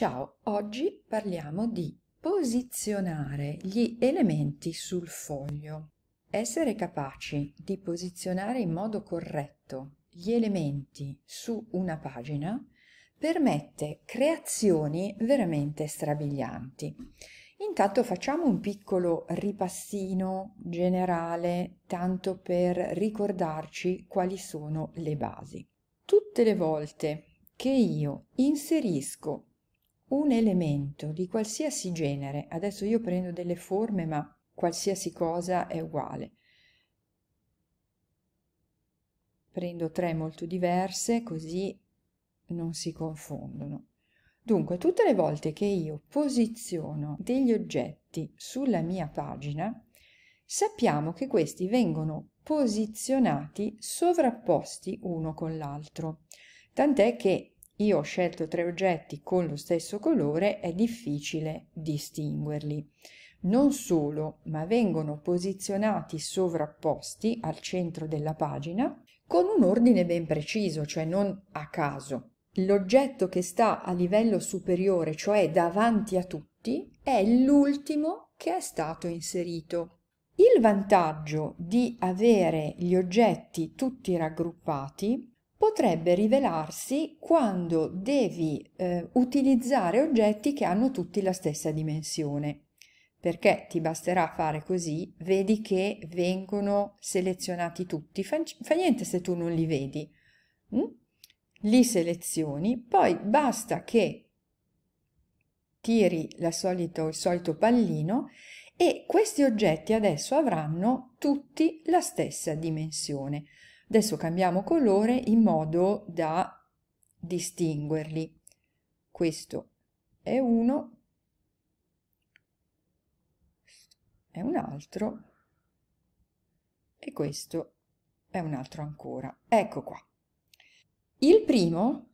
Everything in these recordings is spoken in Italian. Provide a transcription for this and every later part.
Ciao, oggi parliamo di posizionare gli elementi sul foglio. Essere capaci di posizionare in modo corretto gli elementi su una pagina permette creazioni veramente strabilianti. Intanto facciamo un piccolo ripassino generale, tanto per ricordarci quali sono le basi. Tutte le volte che io inserisco un elemento di qualsiasi genere adesso io prendo delle forme ma qualsiasi cosa è uguale prendo tre molto diverse così non si confondono dunque tutte le volte che io posiziono degli oggetti sulla mia pagina sappiamo che questi vengono posizionati sovrapposti uno con l'altro tant'è che io ho scelto tre oggetti con lo stesso colore, è difficile distinguerli. Non solo, ma vengono posizionati sovrapposti al centro della pagina con un ordine ben preciso, cioè non a caso. L'oggetto che sta a livello superiore, cioè davanti a tutti, è l'ultimo che è stato inserito. Il vantaggio di avere gli oggetti tutti raggruppati potrebbe rivelarsi quando devi eh, utilizzare oggetti che hanno tutti la stessa dimensione. Perché ti basterà fare così, vedi che vengono selezionati tutti, fa, fa niente se tu non li vedi, mm? li selezioni, poi basta che tiri solito, il solito pallino e questi oggetti adesso avranno tutti la stessa dimensione. Adesso cambiamo colore in modo da distinguerli. Questo è uno, è un altro e questo è un altro ancora. Ecco qua. Il primo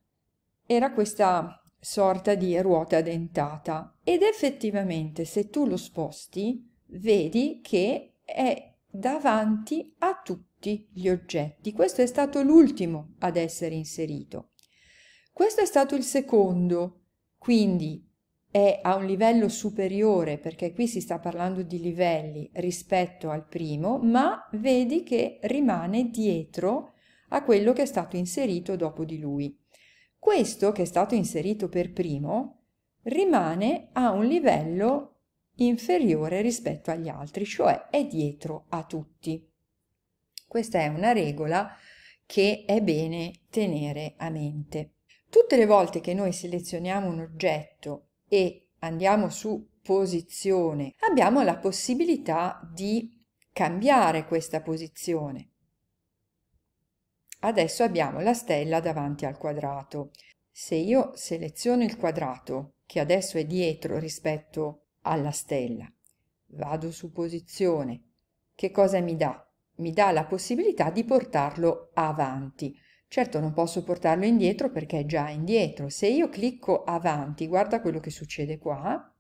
era questa sorta di ruota dentata ed effettivamente se tu lo sposti vedi che è davanti a tutti tutti gli oggetti. Questo è stato l'ultimo ad essere inserito. Questo è stato il secondo, quindi è a un livello superiore, perché qui si sta parlando di livelli rispetto al primo, ma vedi che rimane dietro a quello che è stato inserito dopo di lui. Questo che è stato inserito per primo rimane a un livello inferiore rispetto agli altri, cioè è dietro a tutti. Questa è una regola che è bene tenere a mente. Tutte le volte che noi selezioniamo un oggetto e andiamo su posizione, abbiamo la possibilità di cambiare questa posizione. Adesso abbiamo la stella davanti al quadrato. Se io seleziono il quadrato, che adesso è dietro rispetto alla stella, vado su posizione, che cosa mi dà? mi dà la possibilità di portarlo avanti. Certo non posso portarlo indietro perché è già indietro. Se io clicco avanti, guarda quello che succede qua,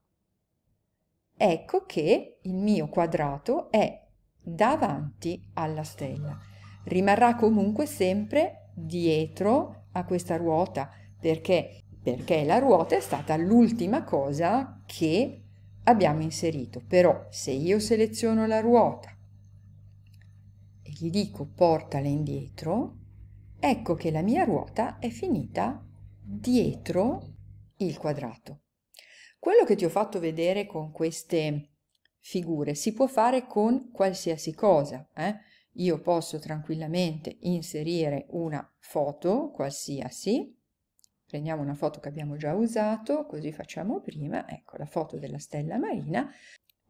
ecco che il mio quadrato è davanti alla stella. Rimarrà comunque sempre dietro a questa ruota perché, perché la ruota è stata l'ultima cosa che abbiamo inserito. Però se io seleziono la ruota gli dico portale indietro, ecco che la mia ruota è finita dietro il quadrato. Quello che ti ho fatto vedere con queste figure si può fare con qualsiasi cosa. Eh? Io posso tranquillamente inserire una foto qualsiasi, prendiamo una foto che abbiamo già usato, così facciamo prima, ecco la foto della stella marina,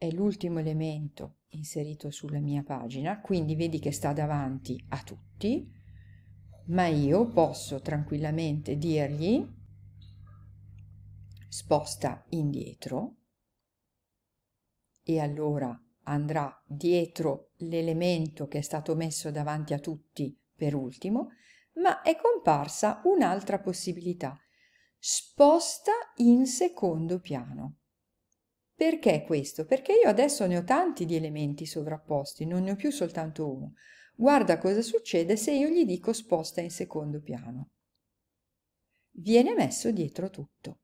è l'ultimo elemento inserito sulla mia pagina, quindi vedi che sta davanti a tutti, ma io posso tranquillamente dirgli sposta indietro e allora andrà dietro l'elemento che è stato messo davanti a tutti per ultimo, ma è comparsa un'altra possibilità, sposta in secondo piano. Perché questo? Perché io adesso ne ho tanti di elementi sovrapposti, non ne ho più soltanto uno. Guarda cosa succede se io gli dico sposta in secondo piano. Viene messo dietro tutto.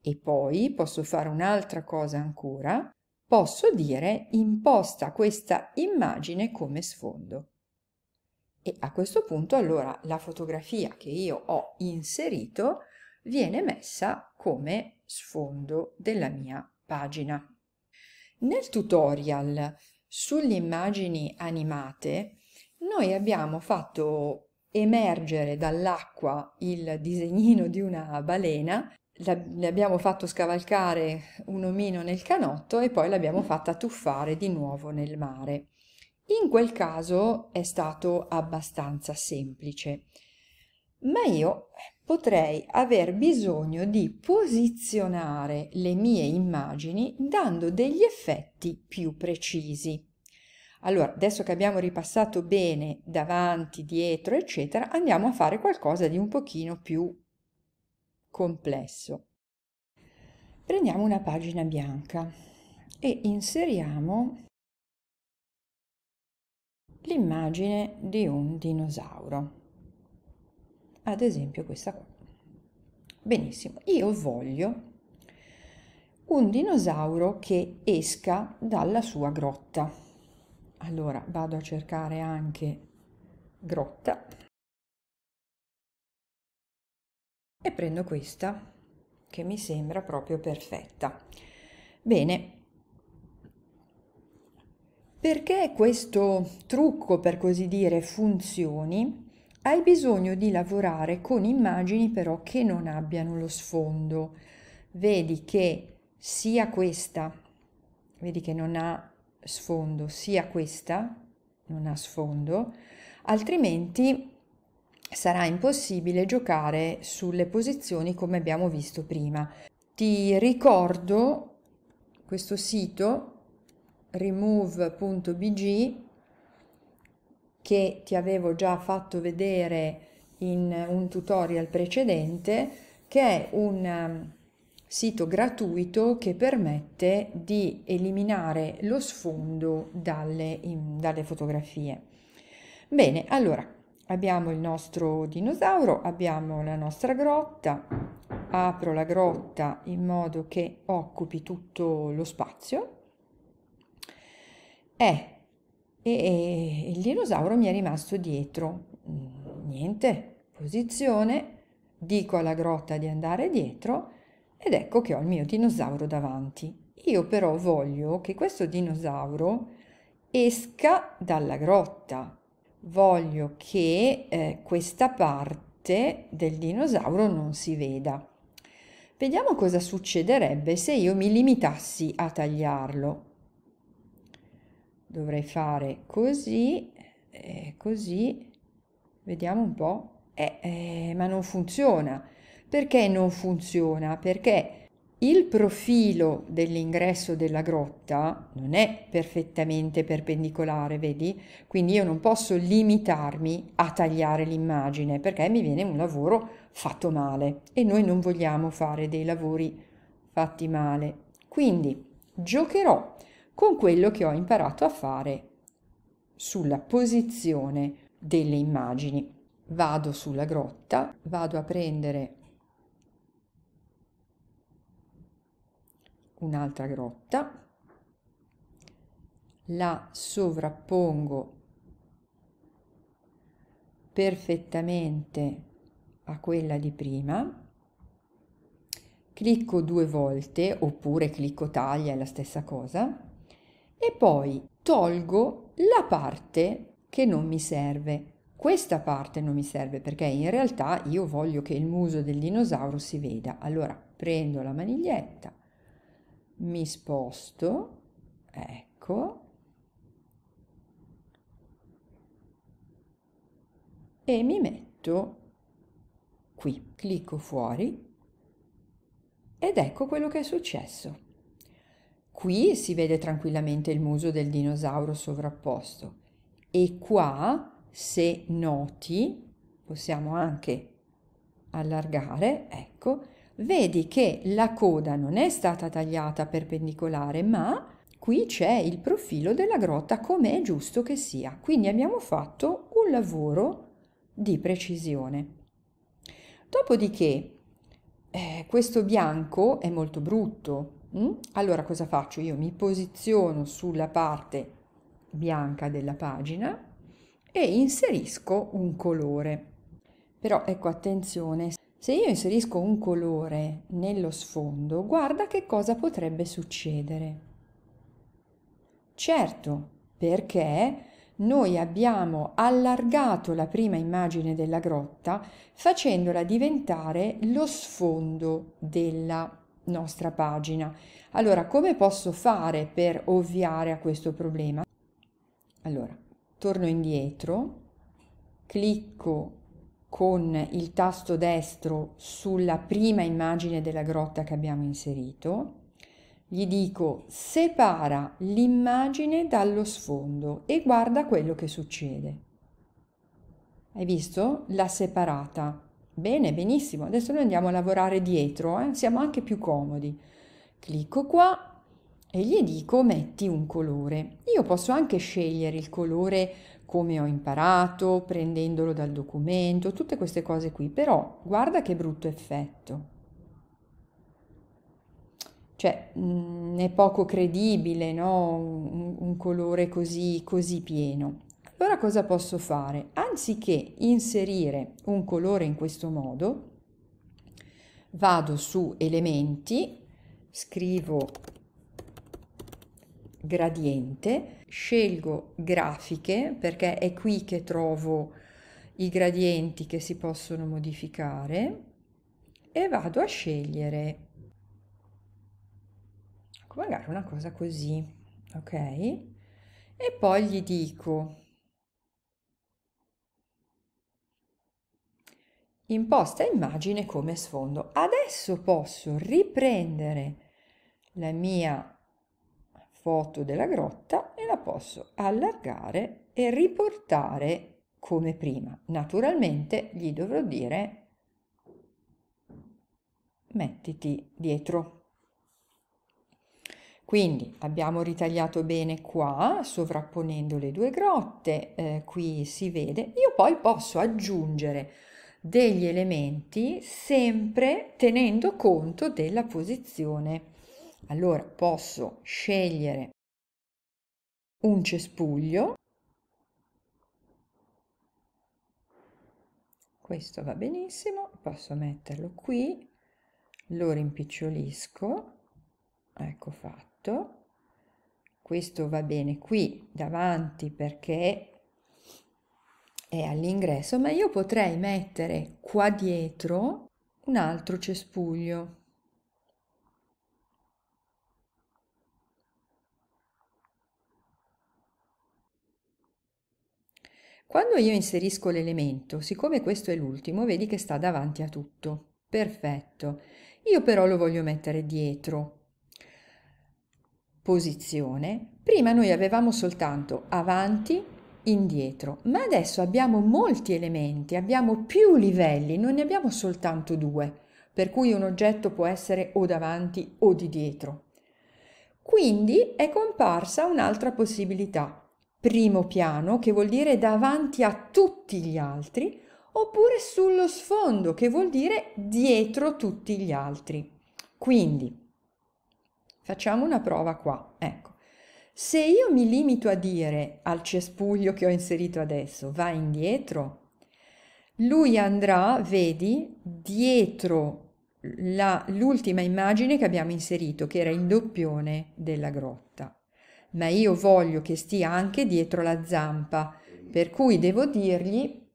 E poi posso fare un'altra cosa ancora, posso dire imposta questa immagine come sfondo. E a questo punto allora la fotografia che io ho inserito viene messa come sfondo della mia pagina. Nel tutorial sulle immagini animate noi abbiamo fatto emergere dall'acqua il disegnino di una balena, le abbiamo fatto scavalcare un omino nel canotto e poi l'abbiamo fatta tuffare di nuovo nel mare. In quel caso è stato abbastanza semplice, ma io potrei aver bisogno di posizionare le mie immagini dando degli effetti più precisi. Allora, adesso che abbiamo ripassato bene davanti, dietro, eccetera, andiamo a fare qualcosa di un pochino più complesso. Prendiamo una pagina bianca e inseriamo l'immagine di un dinosauro ad esempio questa qua. Benissimo, io voglio un dinosauro che esca dalla sua grotta. Allora vado a cercare anche grotta e prendo questa che mi sembra proprio perfetta. Bene, perché questo trucco per così dire funzioni hai bisogno di lavorare con immagini però che non abbiano lo sfondo. Vedi che sia questa, vedi che non ha sfondo, sia questa non ha sfondo, altrimenti sarà impossibile giocare sulle posizioni come abbiamo visto prima. Ti ricordo questo sito remove.bg che ti avevo già fatto vedere in un tutorial precedente, che è un um, sito gratuito che permette di eliminare lo sfondo dalle, in, dalle fotografie. Bene, allora abbiamo il nostro dinosauro, abbiamo la nostra grotta, apro la grotta in modo che occupi tutto lo spazio e e, il dinosauro mi è rimasto dietro. Mm, niente, posizione, dico alla grotta di andare dietro ed ecco che ho il mio dinosauro davanti. Io però voglio che questo dinosauro esca dalla grotta. Voglio che eh, questa parte del dinosauro non si veda. Vediamo cosa succederebbe se io mi limitassi a tagliarlo dovrei fare così e eh, così vediamo un po' eh, eh, ma non funziona perché non funziona perché il profilo dell'ingresso della grotta non è perfettamente perpendicolare, vedi? Quindi io non posso limitarmi a tagliare l'immagine perché mi viene un lavoro fatto male e noi non vogliamo fare dei lavori fatti male. Quindi giocherò con quello che ho imparato a fare sulla posizione delle immagini. Vado sulla grotta, vado a prendere un'altra grotta, la sovrappongo perfettamente a quella di prima, clicco due volte oppure clicco taglia, è la stessa cosa, e poi tolgo la parte che non mi serve. Questa parte non mi serve perché in realtà io voglio che il muso del dinosauro si veda. Allora prendo la maniglietta, mi sposto, ecco, e mi metto qui. Clicco fuori ed ecco quello che è successo. Qui si vede tranquillamente il muso del dinosauro sovrapposto e qua, se noti, possiamo anche allargare, ecco, vedi che la coda non è stata tagliata perpendicolare, ma qui c'è il profilo della grotta come è giusto che sia. Quindi abbiamo fatto un lavoro di precisione. Dopodiché eh, questo bianco è molto brutto, Mm? Allora cosa faccio? Io mi posiziono sulla parte bianca della pagina e inserisco un colore. Però ecco attenzione, se io inserisco un colore nello sfondo, guarda che cosa potrebbe succedere. Certo, perché noi abbiamo allargato la prima immagine della grotta facendola diventare lo sfondo della nostra pagina. Allora, come posso fare per ovviare a questo problema? Allora, torno indietro, clicco con il tasto destro sulla prima immagine della grotta che abbiamo inserito, gli dico separa l'immagine dallo sfondo e guarda quello che succede. Hai visto? L'ha separata. Bene, benissimo, adesso noi andiamo a lavorare dietro, eh? siamo anche più comodi. Clicco qua e gli dico metti un colore. Io posso anche scegliere il colore come ho imparato, prendendolo dal documento, tutte queste cose qui, però guarda che brutto effetto. Cioè, mh, mm, è poco credibile, no? Un, un colore così, così pieno. Allora cosa posso fare? Anziché inserire un colore in questo modo, vado su elementi, scrivo gradiente, scelgo grafiche perché è qui che trovo i gradienti che si possono modificare e vado a scegliere magari una cosa così, ok? E poi gli dico imposta immagine come sfondo. Adesso posso riprendere la mia foto della grotta e la posso allargare e riportare come prima. Naturalmente gli dovrò dire mettiti dietro. Quindi abbiamo ritagliato bene qua, sovrapponendo le due grotte, eh, qui si vede. Io poi posso aggiungere degli elementi sempre tenendo conto della posizione. Allora posso scegliere un cespuglio, questo va benissimo, posso metterlo qui, lo rimpicciolisco, ecco fatto, questo va bene qui davanti perché è all'ingresso, ma io potrei mettere qua dietro un altro cespuglio. Quando io inserisco l'elemento, siccome questo è l'ultimo, vedi che sta davanti a tutto. Perfetto. Io però lo voglio mettere dietro. Posizione. Prima noi avevamo soltanto avanti indietro. Ma adesso abbiamo molti elementi, abbiamo più livelli, non ne abbiamo soltanto due, per cui un oggetto può essere o davanti o di dietro. Quindi è comparsa un'altra possibilità, primo piano, che vuol dire davanti a tutti gli altri, oppure sullo sfondo, che vuol dire dietro tutti gli altri. Quindi facciamo una prova qua, ecco. Se io mi limito a dire al cespuglio che ho inserito adesso, vai indietro, lui andrà, vedi, dietro la, l'ultima immagine che abbiamo inserito, che era il doppione della grotta. Ma io voglio che stia anche dietro la zampa, per cui devo dirgli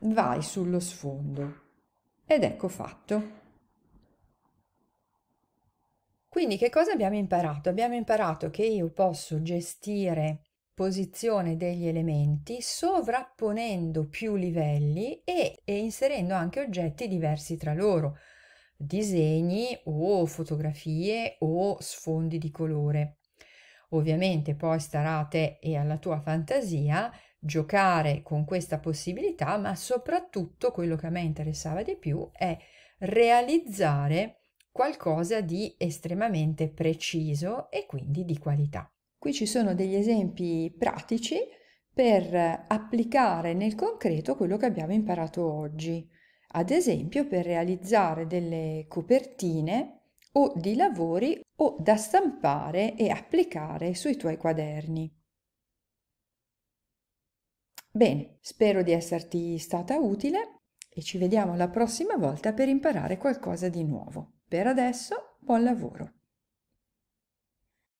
vai sullo sfondo. Ed ecco fatto. Quindi che cosa abbiamo imparato? Abbiamo imparato che io posso gestire posizione degli elementi sovrapponendo più livelli e, e inserendo anche oggetti diversi tra loro, disegni o fotografie o sfondi di colore. Ovviamente poi starà a te e alla tua fantasia giocare con questa possibilità, ma soprattutto quello che a me interessava di più è realizzare qualcosa di estremamente preciso e quindi di qualità. Qui ci sono degli esempi pratici per applicare nel concreto quello che abbiamo imparato oggi, ad esempio per realizzare delle copertine o di lavori o da stampare e applicare sui tuoi quaderni. Bene, spero di esserti stata utile e ci vediamo la prossima volta per imparare qualcosa di nuovo. Per adesso buon lavoro!